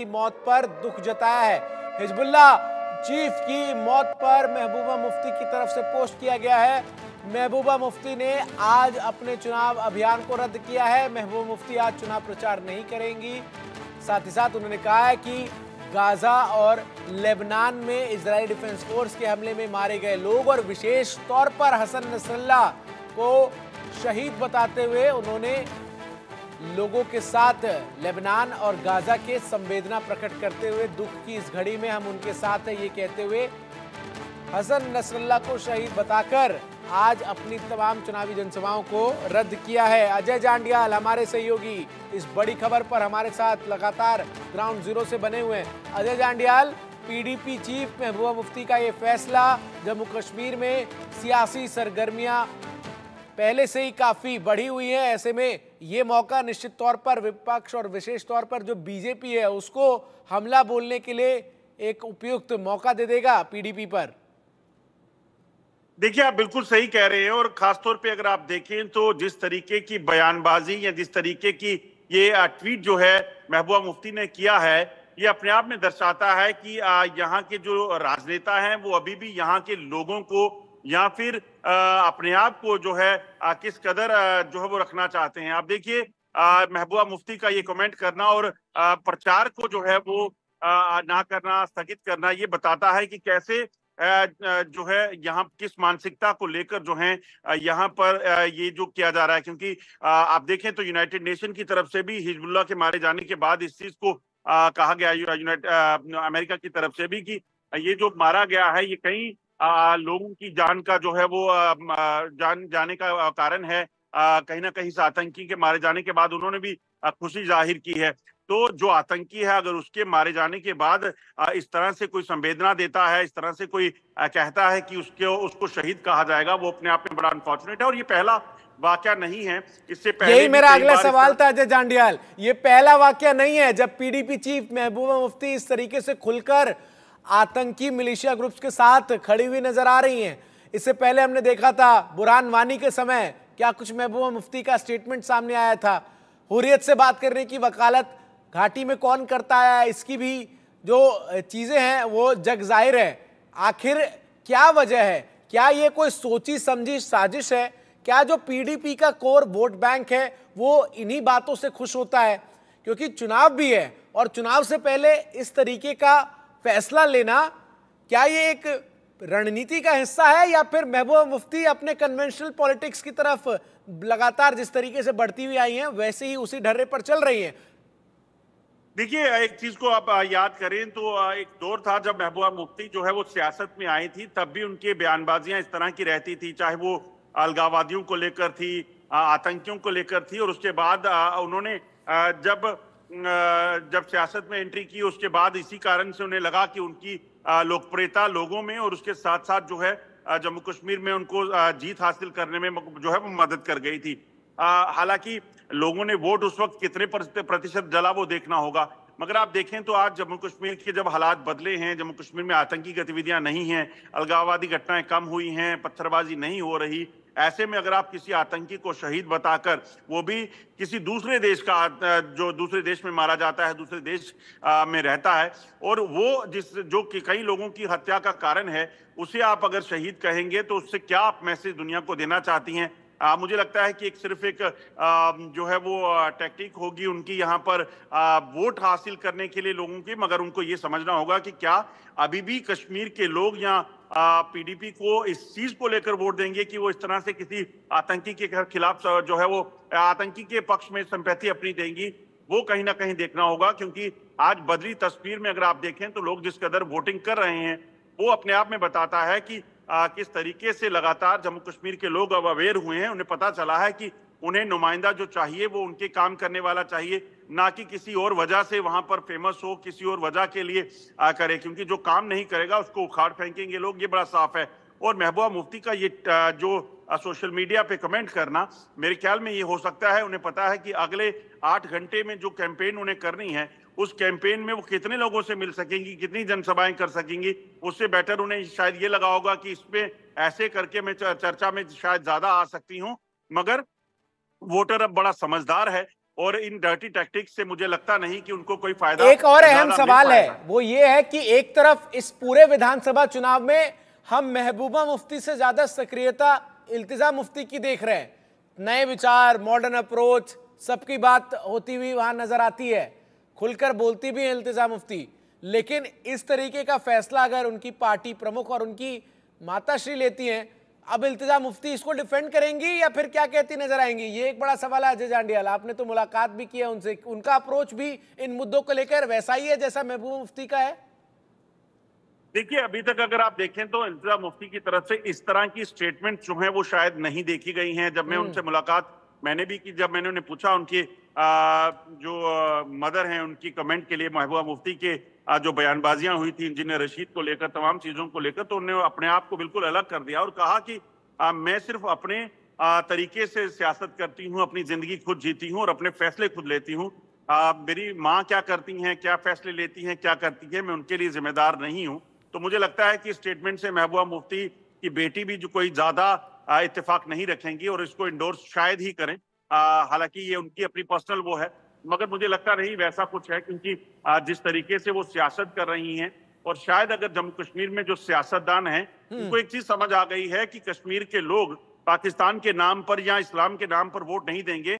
की मौत पर दुख जताया है हिजबुल्ला चीफ की मौत पर महबूबा मुफ्ती की तरफ से पोस्ट किया गया है महबूबा मुफ्ती ने आज अपने चुनाव अभियान को रद्द किया है महबूबा मुफ्ती आज चुनाव प्रचार नहीं करेंगी साथ ही साथ उन्होंने कहा है कि गाजा और लेबनान में इजरायली डिफेंस फोर्स के हमले में मारे गए लोग और विशेष तौर पर हसन नसल्ला को शहीद बताते हुए उन्होंने लोगों के साथ लेबनान और गाजा के संवेदना प्रकट करते हुए दुख की इस घड़ी में हम उनके साथ ये कहते हुए हसन नसरल्ला को शहीद बताकर आज अपनी तमाम चुनावी जनसभाओं को रद्द किया है अजय जांडियाल हमारे सहयोगी इस बड़ी खबर पर हमारे साथ लगातार ग्राउंड जीरो से बने हुए हैं अजय जांडियाल पीडीपी चीफ महबूबा मुफ्ती का ये फैसला जम्मू कश्मीर में सियासी सरगर्मियां पहले से ही काफ़ी बढ़ी हुई है ऐसे में ये मौका निश्चित तौर पर विपक्ष और विशेष तौर पर जो बीजेपी है उसको हमला बोलने के लिए एक उपयुक्त मौका दे देगा पीडीपी पर देखिए आप बिल्कुल सही कह रहे हैं और खासतौर पे अगर आप देखें तो जिस तरीके की बयानबाजी या जिस तरीके की ये ट्वीट जो है महबूबा मुफ्ती ने किया है ये अपने आप में दर्शाता है कि यहाँ के जो राजनेता हैं वो अभी भी यहाँ के लोगों को या फिर अपने आप को जो है किस कदर जो है वो रखना चाहते हैं आप देखिए महबूबा मुफ्ती का ये कमेंट करना और प्रचार को जो है वो ना करना स्थगित करना ये बताता है कि कैसे जो है यहाँ किस मानसिकता को लेकर जो है यहाँ पर ये जो किया जा रहा है क्योंकि आप देखें तो यूनाइटेड नेशन की तरफ से भी हिजबुल्ला के मारे जाने के बाद इस चीज को कहा गया यूनाइट अमेरिका की तरफ से भी कि ये जो मारा गया है ये कहीं आ, लोगों की जान का जो है वो आ, जान जाने का कारण है कहीं ना कहीं से आतंकी के मारे जाने के बाद उन्होंने भी खुशी जाहिर की है तो जो आतंकी है अगर उसके मारे जाने के बाद इस तरह से कोई संवेदना देता है इस तरह से कोई कहता है कि उसके उसको शहीद कहा जाएगा वो अपने आप में बड़ा अनफॉर्चुनेट है और ये पहला वाक्य नहीं है इससे पहले यही मेरा अगला सवाल था अजय जांडियाल ये पहला वाक्य नहीं है जब पीडीपी चीफ महबूबा मुफ्ती इस तरीके से खुलकर आतंकी मिलिशिया ग्रुप्स के साथ खड़ी हुई नजर आ रही हैं इससे पहले हमने देखा था बुरहान वानी के समय क्या कुछ महबूबा मुफ्ती का स्टेटमेंट सामने आया था हुरियत से बात करने की वकालत घाटी में कौन करता है इसकी भी जो चीज़ें हैं वो जग जाहिर है आखिर क्या वजह है क्या ये कोई सोची समझी साजिश है क्या जो पीडीपी का कोर वोट बैंक है वो इन्हीं बातों से खुश होता है क्योंकि चुनाव भी है और चुनाव से पहले इस तरीके का फैसला लेना क्या ये एक रणनीति का हिस्सा है या फिर महबूबा मुफ्ती अपने कन्वेंशनल पॉलिटिक्स की तरफ लगातार जिस तरीके से बढ़ती हुई आई हैं वैसे ही उसी ढर्रे पर चल रही हैं देखिए एक चीज को आप याद करें तो एक दौर था जब महबूबा मुफ्ती जो है वो सियासत में आई थी तब भी उनकी बयानबाजियां इस तरह की रहती थी चाहे वो अलगावादियों को लेकर थी आतंकियों को लेकर थी और उसके बाद उन्होंने जब जब सियासत में एंट्री की उसके बाद इसी कारण से उन्हें लगा कि उनकी लोकप्रियता लोगों में और उसके साथ साथ जो है जम्मू कश्मीर में उनको जीत हासिल करने में जो है वो मदद कर गई थी हालांकि लोगों ने वोट उस वक्त कितने प्रतिशत डला वो देखना होगा मगर आप देखें तो आज जम्मू कश्मीर के जब हालात बदले हैं जम्मू कश्मीर में आतंकी गतिविधियां नहीं हैं अलगाववादी घटनाएं कम हुई हैं पत्थरबाजी नहीं हो रही ऐसे में अगर आप किसी आतंकी को शहीद बताकर वो भी किसी दूसरे देश का जो दूसरे देश में मारा जाता है दूसरे देश में रहता है और वो जिस जो कि कई लोगों की हत्या का कारण है उसे आप अगर शहीद कहेंगे तो उससे क्या आप मैसेज दुनिया को देना चाहती हैं आ, मुझे लगता है कि एक सिर्फ एक आ, जो है वो टैक्टिक होगी उनकी यहाँ पर आ, वोट हासिल करने के लिए लोगों की मगर उनको ये समझना होगा कि क्या अभी भी कश्मीर के लोग या पीडीपी को इस चीज को लेकर वोट देंगे कि वो इस तरह से किसी आतंकी के खिलाफ जो है वो आतंकी के पक्ष में संपत्ति अपनी देंगी वो कहीं ना कहीं देखना होगा क्योंकि आज बदली तस्वीर में अगर आप देखें तो लोग जिस कदर वोटिंग कर रहे हैं वो अपने आप में बताता है कि आ, किस तरीके से लगातार जम्मू कश्मीर के लोग अब अवेयर हुए हैं उन्हें पता चला है कि उन्हें नुमाइंदा जो चाहिए वो उनके काम करने वाला चाहिए ना कि किसी और वजह से वहां पर फेमस हो किसी और वजह के लिए आ करे क्योंकि जो काम नहीं करेगा उसको उखाड़ फेंकेंगे लोग ये बड़ा साफ है और महबूबा मुफ्ती का ये जो सोशल मीडिया पे कमेंट करना मेरे ख्याल में ये हो सकता है उन्हें पता है कि अगले आठ घंटे में जो कैंपेन उन्हें करनी है उस कैंपेन में वो कितने लोगों से मिल सकेंगी कितनी जनसभाएं कर सकेंगी उससे बेटर उन्हें शायद ये लगा होगा कि इसमें ऐसे करके मैं चर्चा में शायद ज्यादा आ सकती हूँ मगर वोटर अब बड़ा समझदार है और इन डर्टी टैक्टिक्स से मुझे लगता नहीं कि उनको कोई फायदा एक और अहम सवाल है वो ये है कि एक तरफ इस पूरे विधानसभा चुनाव में हम महबूबा मुफ्ती से ज्यादा सक्रियता इल्तिजा मुफ्ती की देख रहे हैं नए विचार मॉडर्न अप्रोच सबकी बात होती हुई वहां नजर आती है खुलकर बोलती भी है इल्तिजा मुफ्ती लेकिन इस तरीके का फैसला अगर उनकी पार्टी प्रमुख और उनकी माताश्री लेती हैं अब इल्तिजा मुफ्ती इसको डिफेंड करेंगी या फिर क्या कहती नजर आएंगी ये एक बड़ा सवाल है अजय जांडियाल आपने तो मुलाकात भी की है उनसे उनका अप्रोच भी इन मुद्दों को लेकर वैसा ही है जैसा महबूब मुफ्ती का है देखिए अभी तक अगर आप देखें तो इल्तजा मुफ्ती की तरफ से इस तरह की स्टेटमेंट जो है वो शायद नहीं देखी गई हैं जब मैं हम्म। उनसे मुलाकात मैंने भी की जब मैंने उन्हें पूछा उनके जो मदर हैं उनकी कमेंट के लिए महबूबा मुफ्ती के जो बयानबाजियां हुई थी इंजीनियर रशीद को लेकर तमाम चीज़ों को लेकर तो उन्होंने अपने आप को बिल्कुल अलग कर दिया और कहा कि आ, मैं सिर्फ अपने आ, तरीके से सियासत करती हूँ अपनी ज़िंदगी खुद जीती हूँ और अपने फैसले खुद लेती हूँ मेरी माँ क्या करती हैं क्या फैसले लेती हैं क्या करती है मैं उनके लिए जिम्मेदार नहीं हूँ तो मुझे लगता है कि स्टेटमेंट से महबूबा मुफ्ती की बेटी भी जो कोई ज़्यादा इतफाक नहीं रखेंगी और इसको इंडोर्स शायद ही करें हालांकि ये उनकी अपनी पर्सनल वो है मगर मुझे लगता नहीं वैसा कुछ है क्योंकि जिस तरीके से वो सियासत कर रही हैं और शायद अगर जम्मू कश्मीर में जो सियासतदान हैं हम्म। उनको एक चीज समझ आ गई है कि कश्मीर के लोग पाकिस्तान के नाम पर या इस्लाम के नाम पर वोट नहीं देंगे